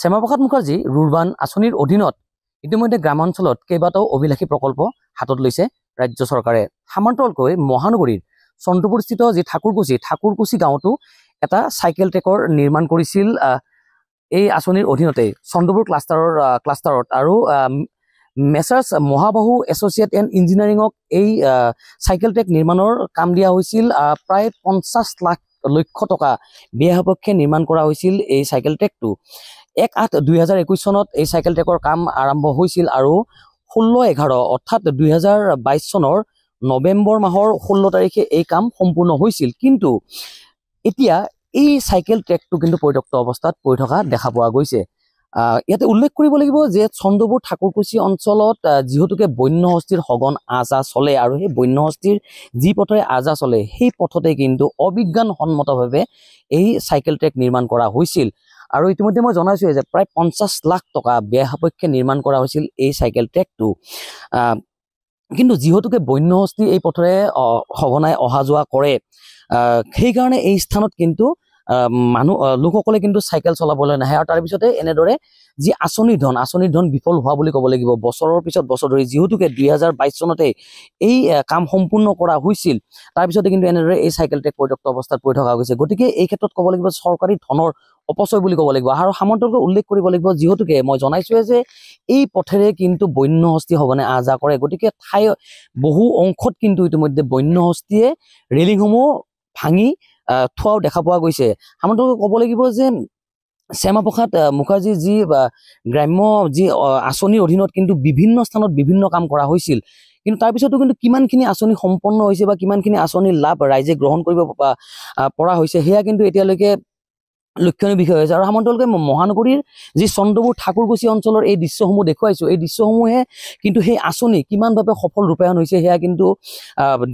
শ্যামা প্ৰসাদ মুখাৰ্জী ৰুৰবান আঁচনিৰ অধীনত ইতিমধ্যে গ্ৰামাঞ্চলত কেইবাটাও অভিলাষী প্ৰকল্প হাতত লৈছে ৰাজ্য চৰকাৰে সামান্তৰলকৈ মহানগৰীৰ চন্দ্ৰপুৰস্থিত যি ঠাকুৰকুছি ঠাকুৰকুছি গাঁৱতো এটা চাইকেল ট্ৰেকৰ নিৰ্মাণ কৰিছিল এই আঁচনিৰ অধীনতে চন্দ্ৰপুৰ ক্লাষ্টাৰৰ ক্লাষ্টাৰত আৰু মেচাৰ্ছ মহাবাহু এছ'চিয়েট এণ্ড ইঞ্জিনিয়াৰিঙক এই চাইকেল ট্ৰেক নিৰ্মাণৰ কাম দিয়া হৈছিল প্ৰায় পঞ্চাছ লাখ লক্ষ টকা ব্যয়সাপক্ষে নিৰ্মাণ কৰা হৈছিল এই চাইকেল ট্ৰেকটো এক আঠ দুহেজাৰ একৈছ চনত এই চাইকেল ট্ৰেকৰ কাম আৰম্ভ হৈছিল আৰু ষোল্ল এঘাৰ অৰ্থাৎ দুহেজাৰ বাইছ চনৰ নৱেম্বৰ মাহৰ ষোল্ল তাৰিখে এই কাম সম্পূৰ্ণ হৈছিল কিন্তু এতিয়া এই চাইকেল ট্ৰেকটো কিন্তু পৰিত্যক্ত অৱস্থাত পৰি থকা দেখা পোৱা গৈছে ইয়াতে উল্লেখ কৰিব লাগিব যে চন্দ্ৰপুৰ ঠাকুৰকুছি অঞ্চলত যিহেতুকে বন্য হস্তিৰ সঘন আহ যাহ চলে আৰু সেই বন্য হস্তিৰ যি পথেৰে যাহ চলে সেই পথতে কিন্তু অবিজ্ঞানসন্মতভাৱে এই চাইকেল ট্ৰেক নিৰ্মাণ কৰা হৈছিল আৰু ইতিমধ্যে মই জনাইছোঁ যে প্ৰায় পঞ্চাছ লাখ টকা বেয়া সাপেক্ষে নিৰ্মাণ কৰা হৈছিল এই চাইকেল ট্ৰেকটো কিন্তু যিহেতুকে বন্য হস্তি এই পথেৰে সঘনাই অহা যোৱা কৰে সেইকাৰণে এই স্থানত কিন্তু মানুহ লোকসকলে কিন্তু চাইকেল চলাবলৈ নাহে আৰু তাৰপিছতে এনেদৰে যি আঁচনি ধন আঁচনি ধন বিফল হোৱা বুলি ক'ব লাগিব বছৰৰ পিছত বছৰ ধৰি যিহেতুকে দুই হাজাৰ বাইছ চনতে এই কাম সম্পূৰ্ণ কৰা হৈছিল তাৰপিছতে কিন্তু এনেদৰে এই চাইকেল ট্ৰেক পৰিত্যক্ত অৱস্থাত পৰি থকা হৈছে গতিকে এই ক্ষেত্ৰত ক'ব লাগিব চৰকাৰী ধনৰ অপচয় বুলি ক'ব লাগিব আৰু সামন্তকৈ উল্লেখ কৰিব লাগিব যিহেতুকে মই জনাইছোঁৱে যে এই পথেৰে কিন্তু বন্য হস্তি হ'বনে আহ যাহ কৰে গতিকে ঠাই বহু অংশত কিন্তু ইতিমধ্যে বন্য হস্তিয়ে ৰেলিংসমূহ ভাঙি থোৱাও দেখা পোৱা গৈছে সামন্তকৈ ক'ব লাগিব যে শ্যামা প্ৰসাদ মুখাৰ্জী যি গ্ৰাম্য যি আঁচনিৰ অধীনত কিন্তু বিভিন্ন স্থানত বিভিন্ন কাম কৰা হৈছিল কিন্তু তাৰপিছতো কিন্তু কিমানখিনি আঁচনি সম্পন্ন হৈছে বা কিমানখিনি আঁচনিৰ লাভ ৰাইজে গ্ৰহণ কৰিব পৰা হৈছে সেয়া কিন্তু এতিয়ালৈকে লক্ষণীয় বিষয় হৈছে আৰু সামন্তলোকে মহানগৰীৰ যি চন্দ্ৰপুৰ ঠাকুৰকুচি অঞ্চলৰ এই দৃশ্যসমূহ দেখুৱাইছোঁ এই দৃশ্যসমূহে কিন্তু সেই আঁচনি কিমানভাৱে সফল ৰূপায়ণ হৈছে সেয়া কিন্তু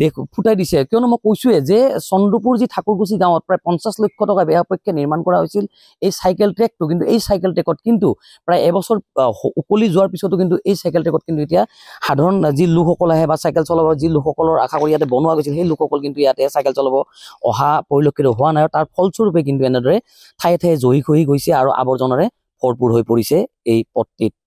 দেখ ফুটাই দিছে কিয়নো মই কৈছোঁৱে যে চন্দ্ৰপুৰ যি ঠাকুৰকুচি গাঁৱত প্ৰায় পঞ্চাছ লক্ষ টকা ব্যয়াপক্ষে নিৰ্মাণ কৰা হৈছিল এই চাইকেল ট্ৰেকটো কিন্তু এই চাইকেল ট্ৰেকত কিন্তু প্ৰায় এবছৰ উকলি যোৱাৰ পিছতো কিন্তু এই চাইকেল ট্ৰেকত কিন্তু এতিয়া সাধাৰণ যি লোকসকল আহে বা চাইকেল চলাব যি লোকসকলৰ আশা কৰি ইয়াতে বনোৱা গৈছিল সেই লোকসকল কিন্তু ইয়াতে চাইকেল চলাব অহা পৰিলক্ষিত হোৱা নাই আৰু তাৰ ফলস্বৰূপে কিন্তু এনেদৰে ঠায়ে ঠায়ে জহি খহি গৈছে আৰু আৱৰ্জনাৰে ভৰপূৰ হৈ পৰিছে এই পথটিত